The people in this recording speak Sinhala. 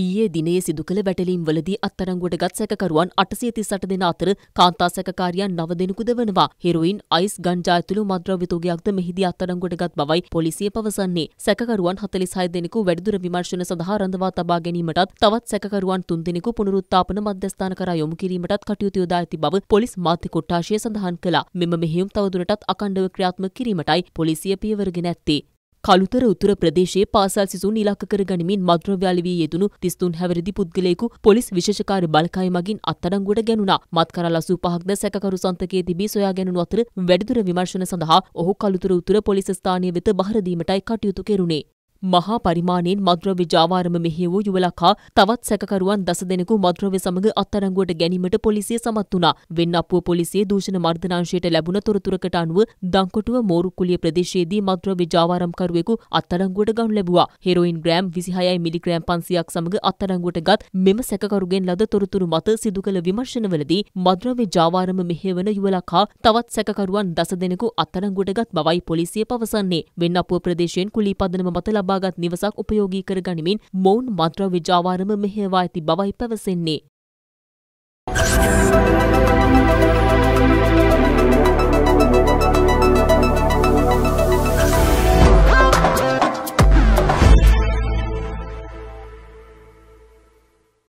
ඊයේ දිනේ සිදු කළ වැටලීම් වලදී අත්අඩංගුවට ගත් සැකකරුවන් 838 දෙනා අතර කාන්තා සැකකාරියන් 9 දෙනෙකුද වෙනවා. හෙරොයින්, අයිස්, ගංජා ඇතුළු මද්‍රව්‍ය තොගයක්ද මෙහිදී අත්අඩංගුවට ගත් බවයි පොලිසිය පවසන්නේ. සැකකරුවන් 46 දෙනෙකු වැඩිදුර විමර්ශන සඳහා රඳවා තබා ගැනීමටත් තවත් සැකකරුවන් 3 දෙනෙකු පුනරුත්ථාපන මධ්‍යස්ථාන කරා යොමු කිරීමටත් කටයුතු යොදා ඇති බව පොලිස් මාධ්‍ය කොට්ටාශය සඳහන් කළා. මෙම මෙහෙයුම් තවදුරටත් අඛණ්ඩව ක්‍රියාත්මක කිරීමටයි පොලිසිය පියවර ගෙන ඇත්තේ. කළුතර උතුර ප්‍රදේශයේ පාසල් සිසුන් ඉලක්ක කරගනිමින් මද්‍රව්‍යාලි වී යෙදුණු 33 හැවිරිදි පුද්ගලයෙකු පොලිස් විශේෂකාර බළකාය මගින් අත්අඩංගුවට ගැනුණා. මත්කරල් 85ක්ද සැකකරු සන්තකයේ තිබී සොයා ගැනුණු අතර වැඩිදුර විමර්ශන සඳහා ඔහු කළුතර උතුර පොලිස් ස්ථානය වෙත බහර දීමටයි කටයුතු කෙරුණේ. මහා පරිමාණයෙන් මද්‍රව්‍ය ජාවාරම මෙහි වූ යුවලකා තවත් සැකකරුවන් දස දෙනෙකු මද්‍රව්‍ය සමග අත්අඩංගුවට ගැනීමට පොලිසිය සමත් වුණා. වෙන්නප්පුව පොලිසිය දූෂණ මර්ධනාංශයට ලැබුණ තොරතුරකට අනුව දංකොටුව මෝරුකුලිය ප්‍රදේශයේදී මද්‍රව්‍ය ජාවාරම්කරුවෙකු අත්අඩංගුවට ගනු ලැබුවා. හෙරොයින් ග්‍රෑම් 26යි මිලිග්‍රෑම් 500ක් සමග අත්අඩංගුවට ගත් මෙම සැකකරුගෙන් ලද තොරතුරු මත සිදු කළ විමර්ශනවලදී මද්‍රව්‍ය ජාවාරම මෙහෙවන යුවලකා තවත් සැකකරුවන් දස දෙනෙකු අත්අඩංගුවට ගත් බවයි පොලිසිය පවසන්නේ. වෙන්නප්පුව ප්‍රදේශයෙන් කුලී පදනම මත ලබා ලබාගත් නිවසක් උපයෝගී කර ගනිමින් මොවුන් මත්ද්‍රව්‍ය ජාවාරම මෙහෙයවා ඇති බවයි පැවසෙන්නේ.